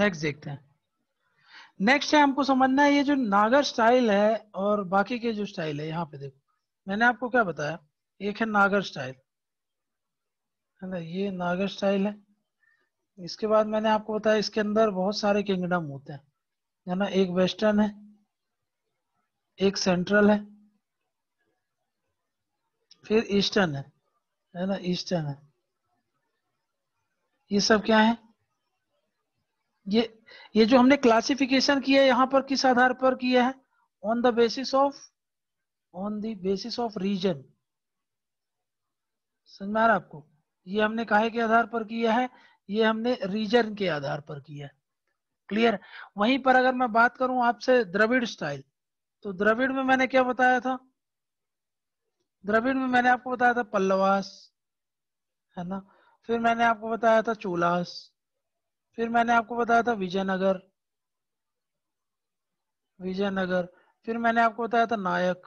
Next देखते हैं next है हमको समझना है ये जो नागर स्टाइल है और बाकी के जो स्टाइल है यहाँ पे देखो मैंने आपको क्या बताया एक है नागर स्टाइल है ना ये नागर स्टाइल है इसके बाद मैंने आपको बताया इसके अंदर बहुत सारे किंगडम होते हैं है ना एक वेस्टर्न है एक सेंट्रल है फिर ईस्टर्न है है ना ईस्टर्न है ये सब क्या है ये ये जो हमने क्लासिफिकेशन किया है यहाँ पर किस आधार पर किया है on the basis of on the basis of region समझ में आ रहा आपको ये हमने काहे के आधार पर किया है ये हमने रीजन के आधार पर किया है क्लियर वहीं पर अगर मैं बात करूं आपसे द्रविड़ स्टाइल तो द्रविड़ में मैंने क्या बताया था द्रविड़ में मैंने आपको बताया था पल्लवास है ना फिर मैंने आपको बताया था चोलास फिर मैंने आपको बताया था विजयनगर विजयनगर फिर मैंने आपको बताया था नायक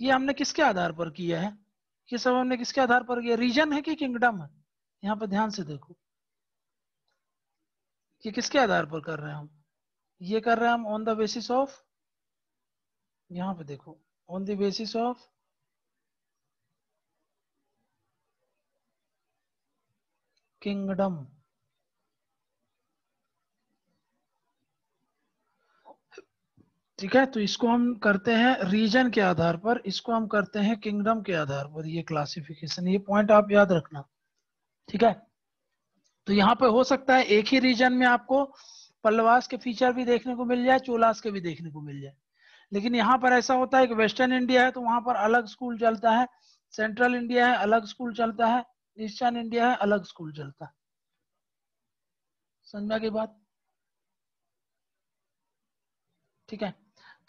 ये हमने किसके आधार पर किया है ये सब हमने किसके आधार पर किया रीजन है कि किंगडम है यहाँ पर ध्यान से देखो ये किसके आधार पर कर रहे हैं हम ये कर रहे हैं हम ऑन द बेसिस ऑफ यहाँ पे देखो on the basis of kingdom ठीक है तो इसको हम करते हैं रीजन के आधार पर इसको हम करते हैं किंगडम के आधार पर ये क्लासिफिकेशन ये पॉइंट आप याद रखना ठीक है तो यहाँ पे हो सकता है एक ही रीजन में आपको पल्लवास के फीचर भी देखने को मिल जाए चोलास के भी देखने को मिल जाए लेकिन यहाँ पर ऐसा होता है कि वेस्टर्न इंडिया है तो वहां पर अलग स्कूल चलता है सेंट्रल इंडिया है अलग स्कूल चलता है ईस्टर्न इंडिया है अलग स्कूल चलता है समझा की बात ठीक है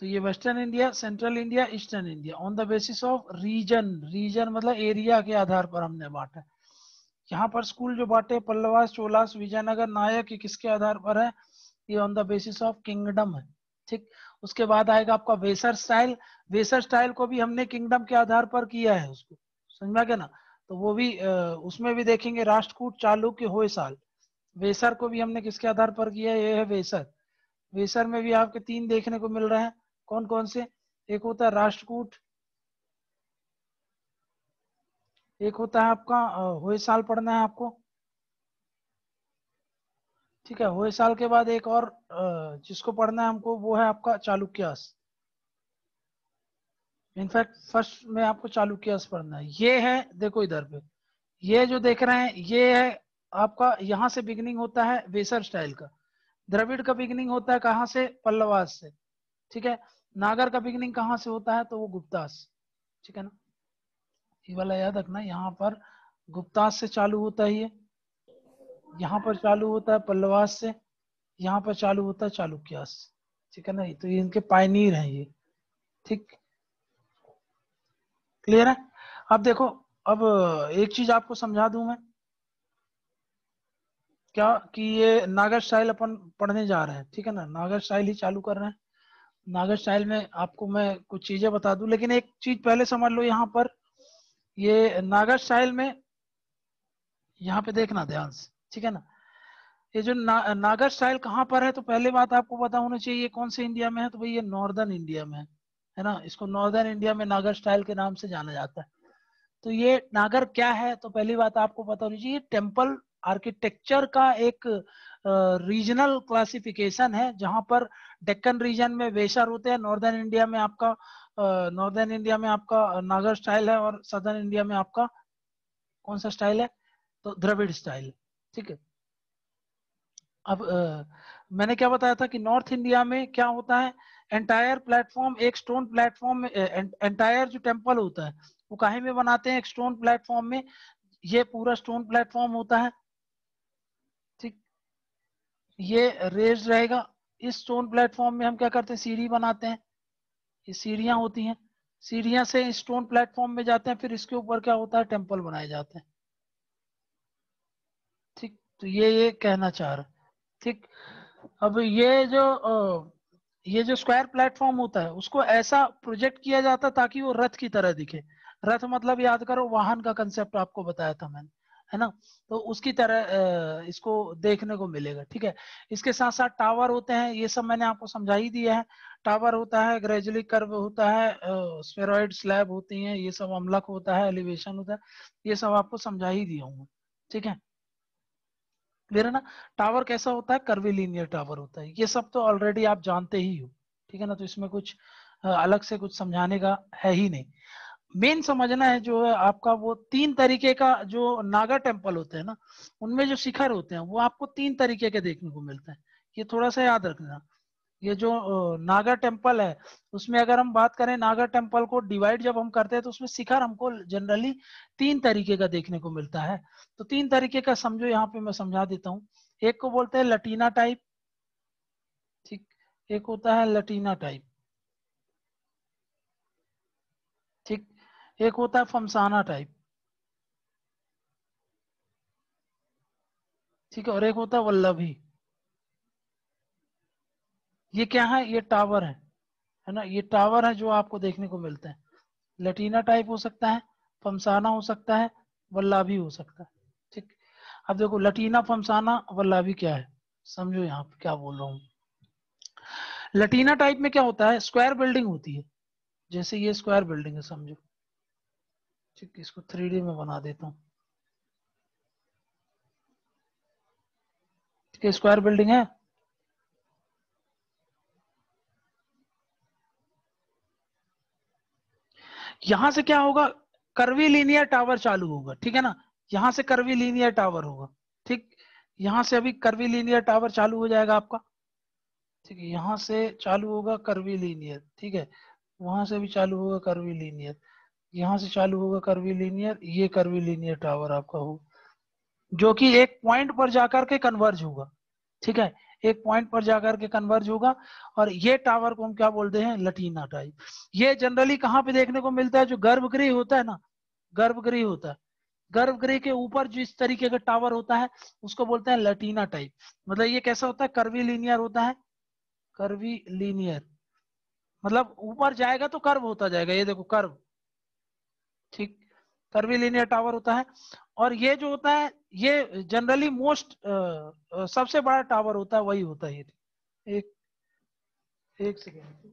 तो ये western India central India eastern India on the basis of region region मतलब एरिया के आधार पर हमने बांटा यहाँ पर स्कूल जो बांटे पल्लवास चोलास विजयनगर नायक ये किसके आधार पर है ये on the basis of kingdom है ठीक उसके बाद आएगा आपका वेसर स्टाइल वेसर स्टाइल को भी हमने किंगडम के आधार पर किया है उसको समझ में आ गया ना तो वो भी उसमें भी देखेंगे राष्ट्रकूट चालू के हो साल वेसर को भी हमने किसके आधार पर किया है ये है वेसर वेसर में भी आपके तीन देखने को मिल रहे हैं कौन कौन से एक होता है राष्ट्रकूट एक होता है आपका हुए साल पढ़ना है आपको ठीक है हुए साल के बाद एक और जिसको पढ़ना है हमको वो है आपका चालुक्यास इनफैक्ट फर्स्ट में आपको चालुक्यास पढ़ना है ये है देखो इधर पे ये जो देख रहे हैं ये है आपका यहां से बिगनिंग होता है वेसर स्टाइल का द्रविड़ का बिगनिंग होता है कहां से पल्लवास से ठीक है नागर का बिगनिंग कहाँ से होता है तो वो गुप्तास ठीक है ना ये वाला याद रखना यहाँ पर गुप्तास से चालू होता है ये यहाँ पर चालू होता है पल्लवास से यहाँ पर चालू होता है चालुक्यास ठीक है ना तो ये इनके पायनीर हैं ये ठीक क्लियर है अब देखो अब एक चीज आपको समझा दू मैं क्या कि ये नागर शाइल अपन पढ़ने जा रहे हैं ठीक है ना नागर शाइल ही चालू कर रहे हैं नागर स्टाइल में आपको मैं कुछ चीजें बता दूं लेकिन एक चीज पहले समझ लो यहाँ पर ये नागर स्टाइल में यहाँ पे देखना ध्यान से ठीक है ना ये जो ना, नागर स्टाइल कहाँ पर है तो पहले बात आपको पता होना चाहिए कौन से इंडिया में है तो भाई ये नॉर्दर्न इंडिया में है है ना इसको नॉर्दर्न इंडिया में नागर स्टाइल के नाम से जाना जाता है तो ये नागर क्या है तो पहली बात आपको पता होनी चाहिए टेम्पल आर्किटेक्चर का एक रीजनल क्लासिफिकेशन है जहां पर डेक्कन रीजन में वेशर होते हैं नॉर्दर्न इंडिया में आपका नॉर्दर्न इंडिया में आपका नागर स्टाइल है और सदर्न इंडिया में आपका कौन सा स्टाइल है तो द्रविड़ स्टाइल ठीक है अब आ, मैंने क्या बताया था कि नॉर्थ इंडिया में क्या होता है एंटायर प्लेटफॉर्म एक स्टोन प्लेटफॉर्म में एंटायर जो टेम्पल होता है वो काहे में बनाते हैं एक स्टोन प्लेटफॉर्म में ये पूरा स्टोन प्लेटफॉर्म होता है ये रेज रहेगा इस स्टोन प्लेटफॉर्म में हम क्या करते हैं सीढ़ी बनाते हैं ये सीढ़ियाँ होती हैं सीढ़ियां से स्टोन प्लेटफॉर्म में जाते हैं फिर इसके ऊपर क्या होता है टेम्पल बनाए जाते हैं ठीक तो ये ये कहना चाह रहा ठीक अब ये जो ये जो स्क्वायर प्लेटफॉर्म होता है उसको ऐसा प्रोजेक्ट किया जाता ताकि वो रथ की तरह दिखे रथ मतलब याद करो वाहन का कंसेप्ट आपको बताया था मैंने है ना तो उसकी तरह इसको देखने को मिलेगा ठीक है इसके साथ साथ टावर होते हैं ये सब मैंने आपको समझा ही दिया है टावर होता है ग्रेजुअली कर्व होता है स्पेरॉइड स्लैब होती हैं ये सब अमलक होता है एलिवेशन होता है ये सब आपको समझा ही दिया हूँ ठीक है क्लियर है ना टावर कैसा होता है कर्वीलिनियर टावर होता है ये सब तो ऑलरेडी आप जानते ही हो ठीक है ना तो इसमें कुछ अलग से कुछ समझाने का है ही नहीं मेन समझना है जो है आपका वो तीन तरीके का जो नागा टेम्पल होते हैं ना उनमें जो शिखर होते हैं वो आपको तीन तरीके के देखने को मिलते हैं ये थोड़ा सा याद रखना ये जो नागा टेम्पल है उसमें अगर हम बात करें नागा टेम्पल को डिवाइड जब हम करते हैं तो उसमें शिखर हमको जनरली तीन तरीके का देखने को मिलता है तो तीन तरीके का समझो यहाँ पे मैं समझा देता हूँ एक को बोलते हैं लटीना टाइप ठीक एक होता है लटीना टाइप एक होता है फमसाना टाइप ठीक है और एक होता है वल्लभी ये क्या है ये टावर है है ना ये टावर है जो आपको देखने को मिलते हैं लटीना टाइप हो सकता है फमसाना हो सकता है वल्लाभी हो सकता है ठीक अब देखो लटीना फमसाना वल्लाभी क्या है समझो यहाँ पे क्या बोल रहा हूँ लटीना टाइप में क्या होता है स्क्वायर बिल्डिंग होती है जैसे ये स्क्वायर बिल्डिंग है समझो ठीक इसको थ्री डी में बना देता हूँ स्क्वायर बिल्डिंग है यहां से क्या होगा करवी लीनियर टावर चालू होगा ठीक है ना यहां से करवी लीनियर टावर होगा ठीक यहां से अभी करवी लीनियर टावर चालू हो जाएगा आपका ठीक है यहां से चालू होगा करवी लीनियर ठीक है वहां से भी चालू होगा करवी लीनियर यहाँ से चालू होगा कर्वी लीनियर ये लीनियर टावर आपका होगा जो कि एक पॉइंट पर जाकर के कन्वर्ज होगा ठीक है एक पॉइंट पर जाकर के कन्वर्ज होगा और ये टावर को हम क्या बोलते हैं लटीना टाइप ये जनरली कहाँ पे देखने को मिलता है जो गर्भगृह होता है ना गर्भगृह होता है गर्भगृह के ऊपर जिस तरीके का टावर होता है उसको बोलते हैं लटीना टाइप मतलब ये कैसा होता है कर्वी लीनियर होता है कर्वी लीनियर मतलब ऊपर जाएगा तो कर्व होता जाएगा ये देखो कर्व ठीक कर्वीलिनियर टावर होता है और ये जो होता है ये जनरली मोस्ट सबसे बड़ा टावर होता है वही होता है ये एक एक सेकेंड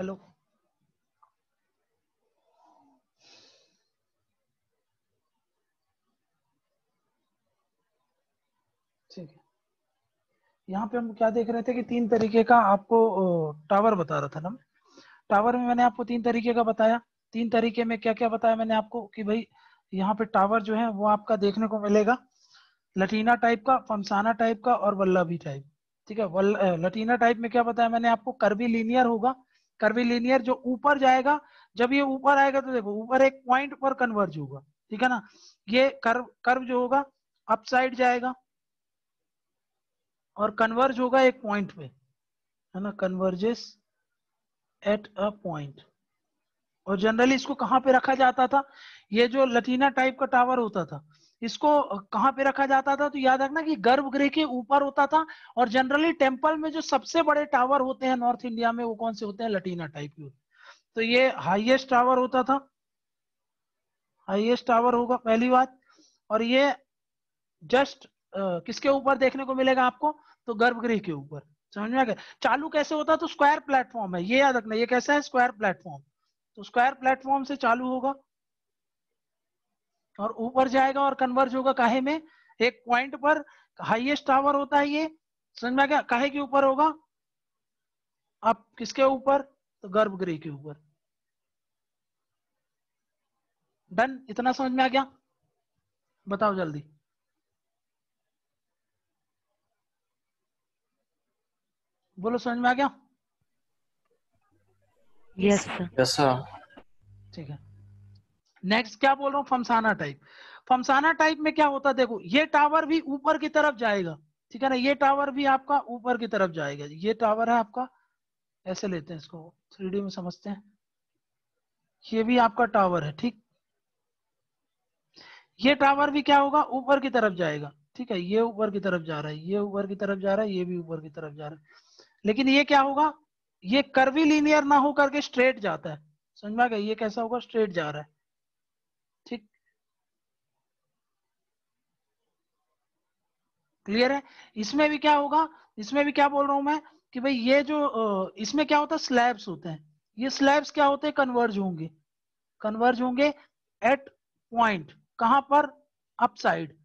हेलो ठीक है यहाँ पे हम क्या देख रहे थे कि तीन तरीके का आपको टावर बता रहा था ना टावर में मैंने आपको तीन तरीके का बताया तीन तरीके में क्या क्या बताया मैंने आपको कि भाई यहाँ पे टावर जो है वो आपका देखने को मिलेगा लटीना टाइप का फमसाना टाइप का और वल्लभी टाइप ठीक है लटीना टाइप में क्या बताया मैंने आपको कर्वी लीनियर होगा कर्विलीनियर जो ऊपर जाएगा जब ये ऊपर आएगा तो देखो ऊपर एक पॉइंट पर कन्वर्ज होगा ठीक है ना ये कर्व कर्व जो होगा अपसाइड जाएगा और कन्वर्ज होगा एक पॉइंट पे है ना कन्वर्जेस एट अ पॉइंट और जनरली इसको कहां पे रखा जाता था ये जो लटीना टाइप का टावर होता था इसको कहाँ पे रखा जाता था तो याद रखना कि गर्भगृह के ऊपर होता था और जनरली टेम्पल में जो सबसे बड़े टावर होते हैं नॉर्थ इंडिया में वो कौन से होते हैं लटीना टाइप के तो ये हाईएस्ट टावर होता था हाईएस्ट टावर होगा पहली बात और ये जस्ट Uh, किसके ऊपर देखने को मिलेगा आपको तो गर्भगृह के ऊपर समझ में आ गया चालू कैसे होता तो स्क्वायर प्लेटफॉर्म है ये याद रखना ये कैसा है स्क्वायर प्लेटफॉर्म तो स्क्वायर प्लेटफॉर्म से चालू होगा और ऊपर जाएगा और कन्वर्ज होगा काहे में एक पॉइंट पर हाईएस्ट टावर होता है ये समझ में आ गया काहे के ऊपर होगा अब किसके ऊपर तो गर्भगृह के ऊपर डन इतना समझ में आ गया बताओ जल्दी बोलो समझ में आ गया यस यस सर ठीक है नेक्स्ट क्या बोल रहा हूँ फमसाना टाइप फमसाना टाइप में क्या होता है देखो ये टावर भी ऊपर की तरफ जाएगा ठीक है ना ये टावर भी आपका ऊपर की तरफ जाएगा ये टावर है आपका ऐसे लेते हैं इसको थ्री में समझते हैं ये भी आपका टावर है ठीक ये टावर भी क्या होगा ऊपर की तरफ जाएगा ठीक है ये ऊपर की तरफ जा रहा है ये ऊपर की तरफ जा रहा है ये भी ऊपर की तरफ जा रहा है लेकिन ये क्या होगा ये कर्वी लीनियर ना होकर के स्ट्रेट जाता है समझ में आ गया ये कैसा होगा स्ट्रेट जा रहा है क्लियर है इसमें भी क्या होगा इसमें भी क्या बोल रहा हूं मैं कि भाई ये जो इसमें क्या होता है स्लैब्स होते हैं ये स्लैब्स क्या होते हैं कन्वर्ज होंगे कन्वर्ज होंगे एट पॉइंट कहां पर अपसाइड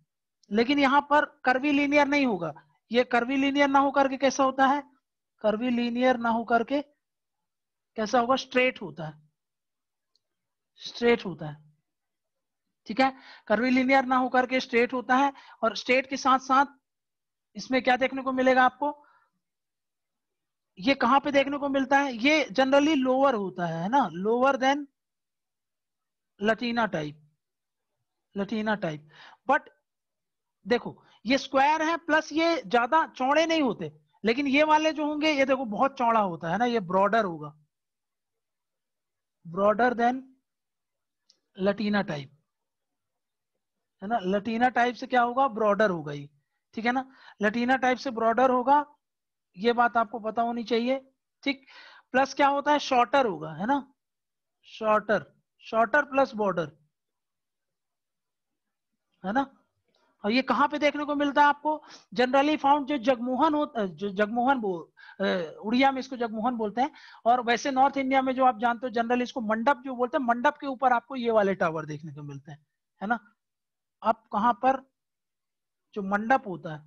लेकिन यहां पर कर्वी लीनियर नहीं होगा ये कर्वी लीनियर ना होकर के कैसा होता है कर्वी लीनियर ना होकर के कैसा होगा स्ट्रेट होता है स्ट्रेट होता है ठीक है कर्वी लीनियर ना होकर के स्ट्रेट होता है और स्ट्रेट के साथ साथ इसमें क्या देखने को मिलेगा आपको ये कहां पे देखने को मिलता है ये जनरली लोअर होता है ना lower than Latina type Latina type but देखो ये स्क्वायर है प्लस ये ज्यादा चौड़े नहीं होते लेकिन ये वाले जो होंगे ये देखो बहुत चौड़ा होता है ना ये ब्रॉडर होगा ब्रॉडर देन लटीना टाइप है ना लटीना टाइप से क्या होगा ब्रॉडर होगा ये ठीक है ना लटीना टाइप से ब्रॉडर होगा ये बात आपको पता होनी चाहिए ठीक प्लस क्या होता है शॉर्टर होगा है ना शॉर्टर शॉर्टर प्लस बॉर्डर है ना और ये कहां पे देखने को मिलता है आपको जनरली फाउंड जो जगमोहन हो जो जगमोहन बोल उड़िया में इसको जगमोहन बोलते हैं और वैसे नॉर्थ इंडिया में जो आप जानते हो जनरली इसको मंडप जो बोलते हैं मंडप के ऊपर आपको ये वाले टावर देखने को मिलते हैं है ना अब कहां पर जो मंडप होता है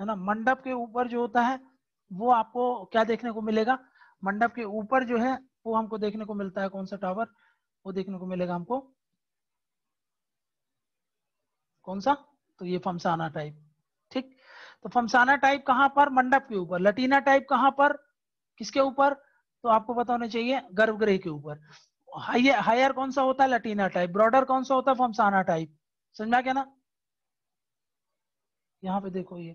है ना मंडप के ऊपर जो होता है वो आपको क्या देखने को मिलेगा मंडप के ऊपर जो है वो हमको देखने को मिलता है कौन सा टावर वो देखने को मिलेगा हमको कौन सा तो ये फमसाना टाइप ठीक तो फमसाना टाइप कहां पर मंडप के ऊपर लटीना टाइप कहां पर किसके ऊपर तो आपको पता होना चाहिए गर्भगृह के ऊपर हायर हायर कौन सा होता है लटीना टाइप ब्रॉडर कौन सा होता है फमसाना टाइप समझा क्या ना यहाँ पे देखो ये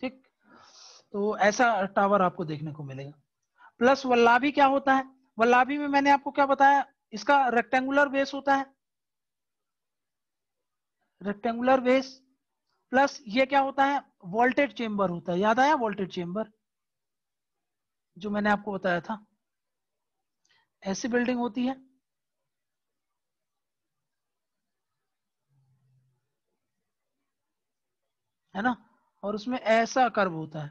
ठीक तो ऐसा टावर आपको देखने को मिलेगा प्लस वल्लाभी क्या होता है वल्लाभी में मैंने आपको क्या बताया इसका रेक्टेंगुलर बेस होता है रेक्टेंगुलर बेस प्लस ये क्या होता है वोल्टेड चेंबर होता है याद आया वोल्टेड चेंबर जो मैंने आपको बताया था ऐसी बिल्डिंग होती है है ना और उसमें ऐसा कर्व होता है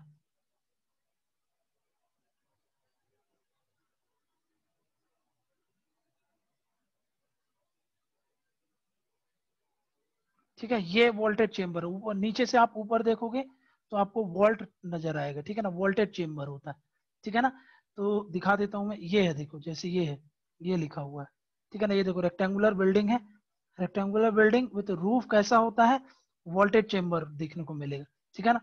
ठीक है ये वोल्टेड चेम्बर ऊपर नीचे से आप ऊपर देखोगे तो आपको वोल्ट नजर आएगा ठीक है ना वोल्टेड चेम्बर होता है ठीक है ना तो दिखा देता हूं मैं ये है देखो जैसे ये है ये लिखा हुआ है ठीक है ना ये देखो रेक्टेंगुलर बिल्डिंग है रेक्टेंगुलर बिल्डिंग विथ रूफ कैसा होता है वोल्टेज चेम्बर देखने को मिलेगा ठीक है ना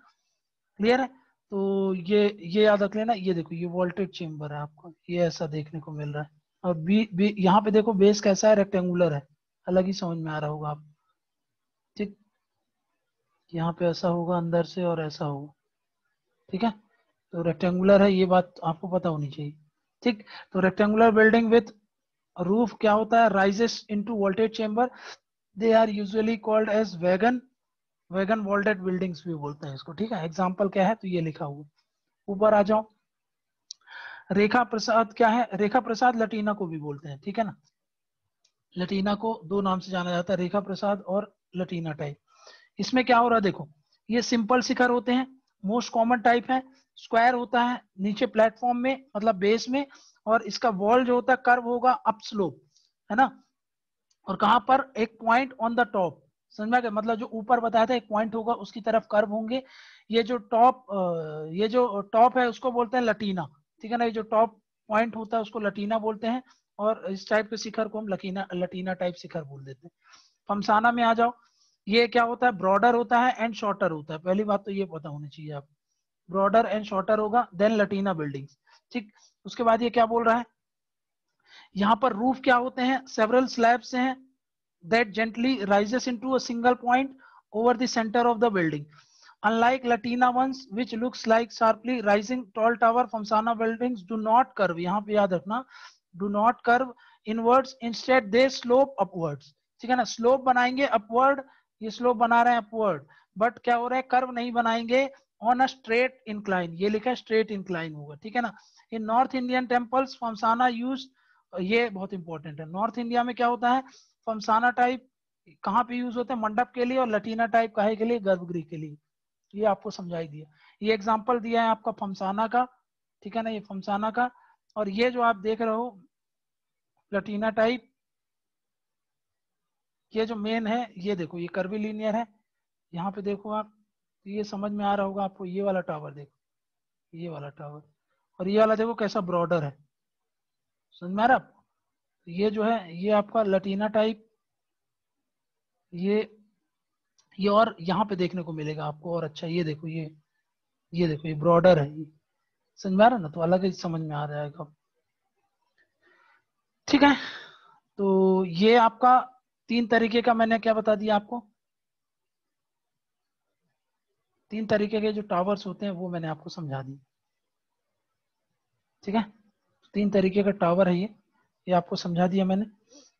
क्लियर है तो ये ये याद रख लेना ये देखो ये वोल्टेज चेम्बर है आपको ये ऐसा देखने को मिल रहा है और बी बी यहाँ पे देखो बेस कैसा है रेक्टेंगुलर है अलग ही समझ में आ रहा होगा आप ठीक यहाँ पे ऐसा होगा अंदर से और ऐसा होगा ठीक है तो रेक्टेंगुलर है ये बात आपको पता होनी चाहिए ठीक तो रेक्टेंगुलर बिल्डिंग विथ रूफ क्या होता है rises into vaulted chamber they are usually called as wagon wagon vaulted buildings भी बोलते हैं इसको ठीक है एग्जाम्पल क्या है तो ये लिखा हुआ ऊपर आ जाओ रेखा प्रसाद क्या है रेखा प्रसाद लटीना को भी बोलते हैं ठीक है ना लटीना को दो नाम से जाना जाता है रेखा प्रसाद और लटीना टाइप इसमें क्या हो रहा है देखो ये सिंपल शिखर होते हैं मोस्ट कॉमन टाइप है स्क्वायर होता है नीचे प्लेटफॉर्म में मतलब बेस में और इसका वॉल जो होता है कर्व होगा अप स्लोप है ना और कहां पर एक पॉइंट ऑन द टॉप समझ में मतलब जो ऊपर बताया था एक पॉइंट होगा उसकी तरफ कर्व होंगे ये जो टॉप ये जो टॉप है उसको बोलते हैं लटीना ठीक है ना ये जो टॉप पॉइंट होता है उसको लटीना बोलते हैं और इस टाइप के शिखर को हम लकीना लटीना टाइप शिखर बोल देते हैं फमसाना में आ जाओ ये क्या होता है ब्रॉडर होता है एंड शॉर्टर होता है पहली बात तो ये पता होनी चाहिए आप ब्रॉडर एंड शॉर्टर होगा देन लटीना बिल्डिंग्स ठीक उसके बाद ये क्या बोल रहा है यहाँ पर रूफ क्या होते हैं सेवरल स्लैब्स हैं that gently rises into a single point over the center of the building. Unlike Latina ones, which looks like sharply rising tall tower, from sana buildings do not curve. yahan pe yaad rakhna do not curve inwards. Instead, they slope upwards. theek hai na Slope banayenge upward. ye slope bana rahe hain upward. But kya ho raha hai Curve nahi banayenge On a straight incline. ye likha straight incline hoga theek hai na In North Indian temples, from sana used ये बहुत important है north India में क्या होता है फमसाना type कहाँ पे use होते हैं मंडप के लिए और लटीना टाइप कहे के लिए गर्भगृह के लिए ये आपको समझाई दिया ये एग्जाम्पल दिया है आपका फमसाना का ठीक है ना ये फमसाना का और ये जो आप देख रहे हो लटीना टाइप ये जो मेन है ये देखो ये कर्वी लीनियर है यहाँ पे देखो आप ये समझ में आ रहा होगा आपको ये वाला टावर देखो ये वाला टावर और ये वाला देखो कैसा ब्रॉडर है समझ में आ रहा ये जो है ये आपका लटीना टाइप ये ये और यहाँ पे देखने को मिलेगा आपको और अच्छा ये देखो ये ये देखो ये ब्रॉडर है ये समझ में आ रहा है ना तो अलग ही समझ में आ जाएगा ठीक है तो ये आपका तीन तरीके का मैंने क्या बता दिया आपको तीन तरीके के जो टावर्स होते हैं वो मैंने आपको समझा दी ठीक है तो तीन तरीके का टावर है ये ये आपको समझा दिया मैंने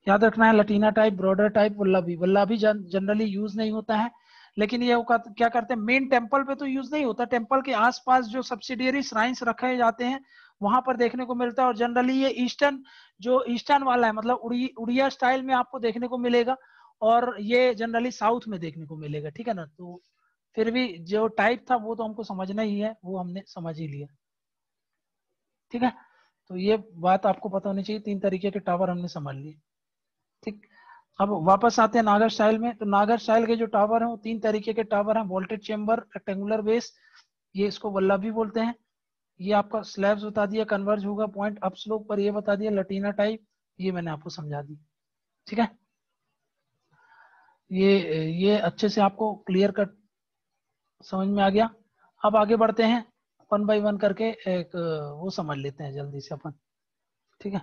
याद रखना है लटीना टाइप ब्रॉडर टाइप वल्ला भी जनरली यूज नहीं होता है लेकिन ये क्या करते हैं मेन टेम्पल पे तो यूज नहीं होता टेम्पल के आसपास जो सब्सिडियरी श्राइन्स रखे जाते हैं वहां पर देखने को मिलता है और जनरली ये ईस्टर्न जो ईस्टर्न वाला है मतलब उड़िया स्टाइल में आपको देखने को मिलेगा और ये जनरली साउथ में देखने को मिलेगा ठीक है ना तो फिर भी जो टाइप था वो तो हमको समझना ही है वो हमने समझ ही लिया ठीक है तो ये बात आपको पता होनी चाहिए तीन तरीके के टावर हमने संभाल लिए ठीक अब वापस आते हैं नागर स्टाइल में तो नागर स्टाइल के जो टावर हैं वो तीन तरीके के टावर हैं वोल्टेज चेम्बर रेक्टेंगुलर बेस ये इसको वल्ला भी बोलते हैं ये आपका स्लैब्स बता दिया कन्वर्ज होगा पॉइंट अप स्लोप पर ये बता दिया लटीना टाइप ये मैंने आपको समझा दी ठीक है ये ये अच्छे से आपको क्लियर कट समझ में आ गया अब आगे बढ़ते हैं वन बाई वन करके एक वो समझ लेते हैं जल्दी से अपन ठीक है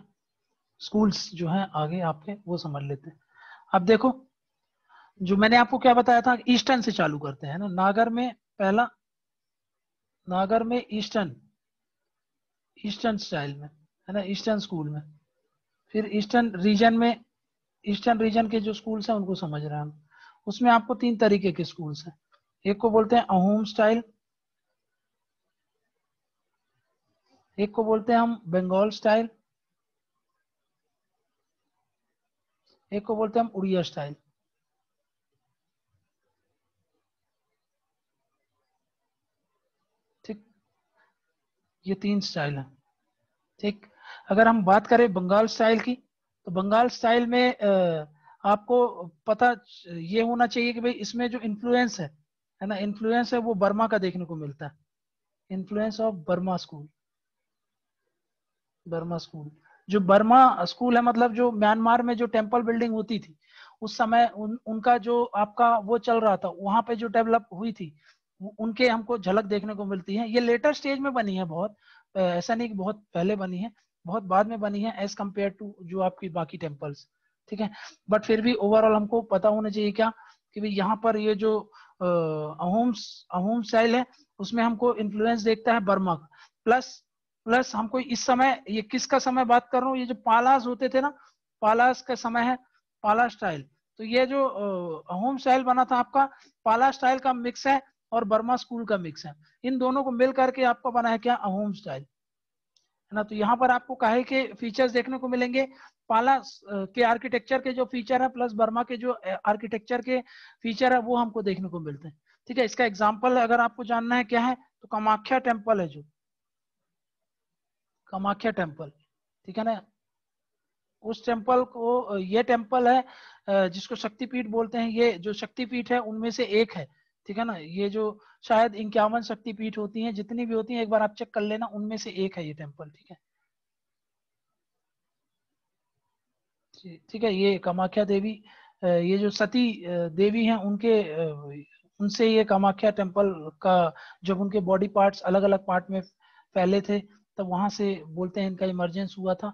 स्कूल्स जो हैं आगे आपके वो समझ लेते हैं अब देखो जो मैंने आपको क्या बताया था ईस्टर्न से चालू करते हैं ना नागर में पहला नागर में ईस्टर्न ईस्टर्न स्टाइल में है ना ईस्टर्न स्कूल में फिर ईस्टर्न रीजन में ईस्टर्न रीजन के जो स्कूल्स हैं उनको समझ रहे हैं हम उसमें आपको तीन तरीके के स्कूल्स हैं एक को बोलते हैं अहोम स्टाइल एक को बोलते हैं हम बंगाल स्टाइल एक को बोलते हैं हम उड़िया स्टाइल ठीक ये तीन स्टाइल है ठीक अगर हम बात करें बंगाल स्टाइल की तो बंगाल स्टाइल में आपको पता ये होना चाहिए कि भाई इसमें जो इन्फ्लुएंस है है ना इन्फ्लुएंस है वो बर्मा का देखने को मिलता है influence of Burma school Burma school जो बर्मा स्कूल है मतलब जो म्यांमार में जो टेम्पल बिल्डिंग होती थी उस समय उन उनका जो आपका वो चल रहा था वहां पे जो डेवलप हुई थी उनके हमको झलक देखने को मिलती है ये लेटर स्टेज में बनी है बहुत ऐसा नहीं कि बहुत पहले बनी है बहुत बाद में बनी है एज कम्पेयर टू जो आपकी बाकी टेम्पल्स ठीक है बट फिर भी ओवरऑल हमको पता होना चाहिए क्या कि भाई यहाँ पर ये जो अहोम अहोम स्टाइल है उसमें हमको इन्फ्लुएंस देखता है बर्मा का प्लस प्लस हमको इस समय ये किसका समय बात कर रहा हूँ ये जो पालास होते थे ना पालास का समय है पाला स्टाइल तो ये जो होम स्टाइल बना था आपका पाला स्टाइल का मिक्स है और बर्मा स्कूल का मिक्स है इन दोनों को मिल करके आपका बना है क्या होम स्टाइल है ना तो यहाँ पर आपको कहे के फीचर्स देखने को मिलेंगे पाला के आर्किटेक्चर के जो फीचर है प्लस बर्मा के जो आर्किटेक्चर के फीचर है वो हमको देखने को मिलते हैं ठीक है इसका एग्जाम्पल अगर आपको जानना है क्या है तो कामाख्या टेम्पल है जो कामाख्या टेम्पल ठीक है ना उस टेम्पल को ये टेम्पल है जिसको शक्तिपीठ बोलते हैं ये जो शक्तिपीठ है उनमें से एक है ठीक है ना ये जो शायद इंक्यावन शक्तिपीठ होती हैं जितनी भी होती हैं एक बार आप चेक कर लेना उनमें से एक है ये टेम्पल ठीक है ठीक है ये कामाख्या देवी ये जो सती देवी हैं उनके उनसे ये कामाख्या टेम्पल का जब उनके बॉडी पार्ट्स अलग अलग पार्ट में फैले थे तब वहां से बोलते हैं इनका इमरजेंस हुआ था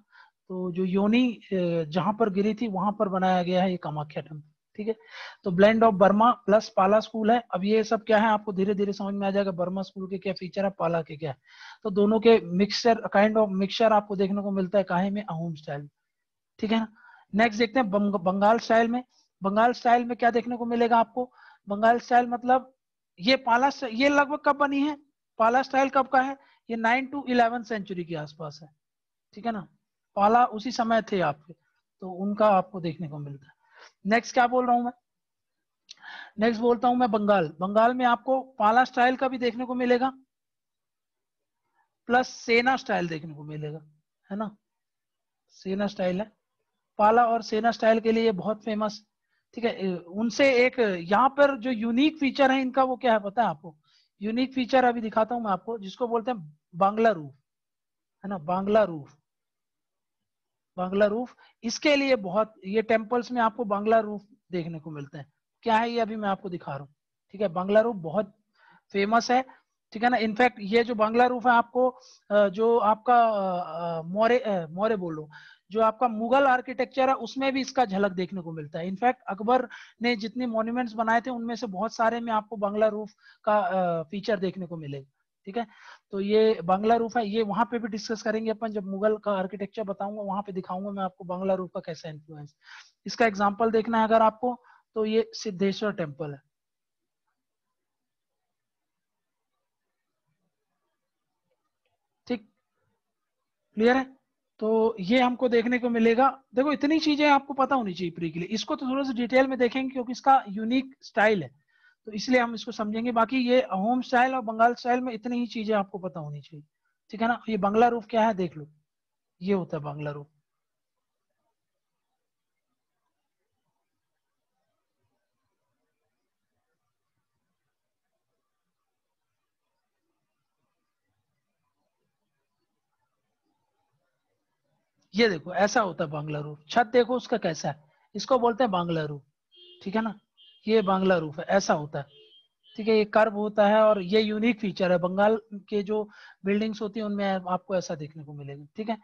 तो जो योनी जहां पर गिरी थी वहां पर बनाया गया है ये कामाख्या टेम्पल ठीक है तो blend of Burma plus Pala school है अब ये सब क्या है आपको धीरे धीरे समझ में आ जाएगा बर्मा स्कूल के क्या फीचर है पाला के क्या है तो दोनों के मिक्सचर काइंड ऑफ मिक्सचर आपको देखने को मिलता है काहे में अहोम स्टाइल ठीक है ना नेक्स्ट देखते हैं बंग, बंगाल स्टाइल में बंगाल स्टाइल में क्या देखने को मिलेगा आपको बंगाल स्टाइल मतलब ये पाला ये लगभग कब बनी है पाला स्टाइल कब का है ये नाइन टू इलेवन सेंचुरी के आसपास है ठीक है ना पाला उसी समय थे आपके तो उनका आपको देखने को मिलता है नेक्स्ट क्या बोल रहा हूँ मैं नेक्स्ट बोलता हूँ मैं बंगाल बंगाल में आपको पाला स्टाइल का भी देखने को मिलेगा प्लस सेना स्टाइल देखने को मिलेगा है ना सेना स्टाइल है पाला और सेना स्टाइल के लिए बहुत फेमस ठीक है उनसे एक यहाँ पर जो यूनिक फीचर है इनका वो क्या है पता है आपको यूनिक फीचर अभी दिखाता हूं मैं आपको जिसको बोलते हैं बांग्ला रूफ है ना बांग्ला रूफ बांग्ला रूफ इसके लिए बहुत ये टेम्पल्स में आपको बांग्ला रूफ देखने को मिलते हैं क्या है ये अभी मैं आपको दिखा रहा हूँ ठीक है बांग्ला रूफ बहुत फेमस है ठीक है ना इनफैक्ट ये जो बांग्ला रूफ है आपको जो आपका मोरे मोरे बोलो जो आपका मुगल आर्किटेक्चर है उसमें भी इसका झलक देखने को मिलता है इनफैक्ट अकबर ने जितने मोन्यूमेंट्स बनाए थे उनमें से बहुत सारे में आपको बंगला रूफ का फीचर देखने को मिलेगा ठीक है तो ये बंगला रूफ है ये वहां पे भी डिस्कस करेंगे अपन जब मुगल का आर्किटेक्चर बताऊंगा वहां पे दिखाऊंगा मैं आपको बंगला रूफ का कैसा इन्फ्लुएंस इसका एग्जाम्पल देखना है अगर आपको तो ये सिद्धेश्वर टेम्पल है ठीक क्लियर है तो ये हमको देखने को मिलेगा देखो इतनी चीजें आपको पता होनी चाहिए प्री के लिए इसको तो थोड़ा सा डिटेल में देखेंगे क्योंकि इसका यूनिक स्टाइल है तो इसलिए हम इसको समझेंगे बाकी ये होम स्टाइल और बंगाल स्टाइल में इतनी ही चीजें आपको पता होनी चाहिए ठीक है ना ये बंगला रूफ क्या है देख लो ये होता है बंगला रूफ ये देखो ऐसा होता है बांग्ला रूफ छत देखो उसका कैसा है इसको बोलते हैं बांग्ला रूफ ठीक है ना ये बांग्ला रूफ है ऐसा होता है ठीक है ये कर्व होता है और ये यूनिक फीचर है बंगाल के जो बिल्डिंग्स होती है उनमें आपको ऐसा देखने को मिलेगा ठीक है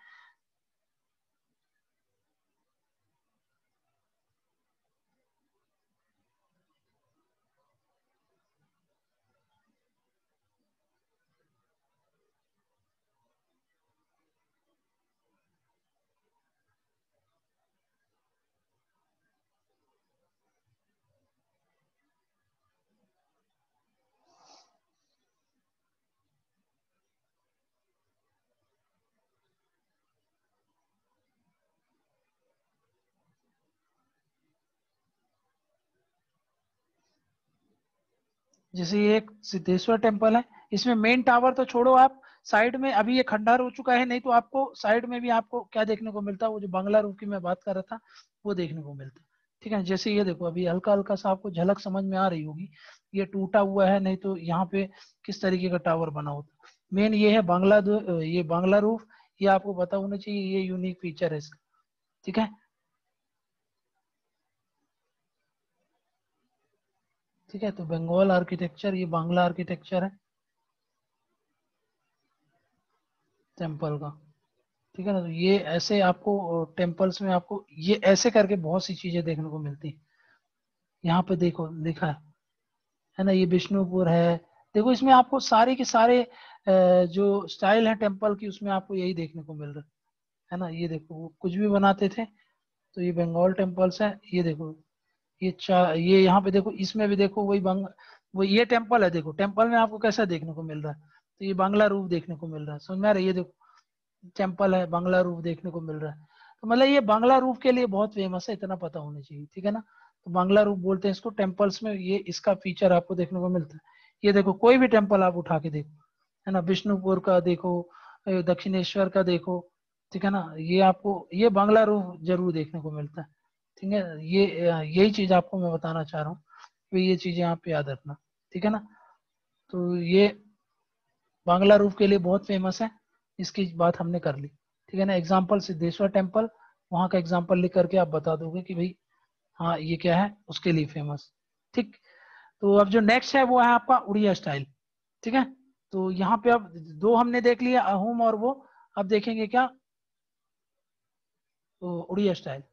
जैसे ये एक सिद्धेश्वर टेम्पल है इसमें मेन टावर तो छोड़ो आप साइड में अभी ये खंडार हो चुका है नहीं तो आपको साइड में भी आपको क्या देखने को मिलता है वो जो बंगला रूप की मैं बात कर रहा था वो देखने को मिलता ठीक है जैसे ये देखो अभी हल्का हल्का सा आपको झलक समझ में आ रही होगी ये टूटा हुआ है नहीं तो यहाँ पे किस तरीके का टावर बना होता मेन ये है बांग्ला ये बांग्ला रूफ ये आपको पता होना चाहिए ये यूनिक फीचर है इसका ठीक है ठीक है तो बंगाल आर्किटेक्चर ये बांग्ला आर्किटेक्चर है टेम्पल का ठीक है ना तो ये ऐसे आपको टेम्पल्स में आपको ये ऐसे करके बहुत सी चीजें देखने को मिलती है यहाँ पे देखो लिखा है है ना ये विष्णुपुर है देखो इसमें आपको सारे के सारे जो स्टाइल है टेम्पल की उसमें आपको यही देखने को मिल रहा है ना ये देखो वो कुछ भी बनाते थे तो ये बंगाल टेम्पल्स है ये देखो ये ये यहाँ पे देखो इसमें भी देखो वही बंग वो ये टेम्पल है देखो टेम्पल में आपको कैसा देखने को मिल रहा है तो ये बांग्ला रूप देखने को मिल रहा है समझ में आ रहा है ये देखो टेम्पल है बांग्ला रूप देखने को मिल रहा है तो मतलब ये बांग्ला रूप के लिए बहुत फेमस है इतना पता होना चाहिए ठीक है ना तो बांग्ला रूप बोलते हैं इसको टेम्पल्स में ये इसका फीचर आपको देखने को मिलता है ये देखो कोई भी टेम्पल आप उठा के देखो है ना विष्णुपुर का देखो दक्षिणेश्वर का देखो ठीक है ना ये आपको ये बांग्ला रूप जरूर देखने को मिलता है ठीक है ये यही चीज आपको मैं बताना चाह रहा हूँ तो ये चीजें आप याद रखना ठीक है ना तो ये बांग्ला रूप के लिए बहुत फेमस है इसकी बात हमने कर ली ठीक है ना एग्जाम्पल सिद्धेश्वर टेम्पल वहां का एग्जाम्पल लिख करके आप बता दोगे कि भाई हाँ ये क्या है उसके लिए फेमस ठीक तो अब जो नेक्स्ट है वो है आपका उड़िया स्टाइल ठीक है तो यहाँ पे अब दो हमने देख लिया अहोम और वो अब देखेंगे क्या तो उड़िया स्टाइल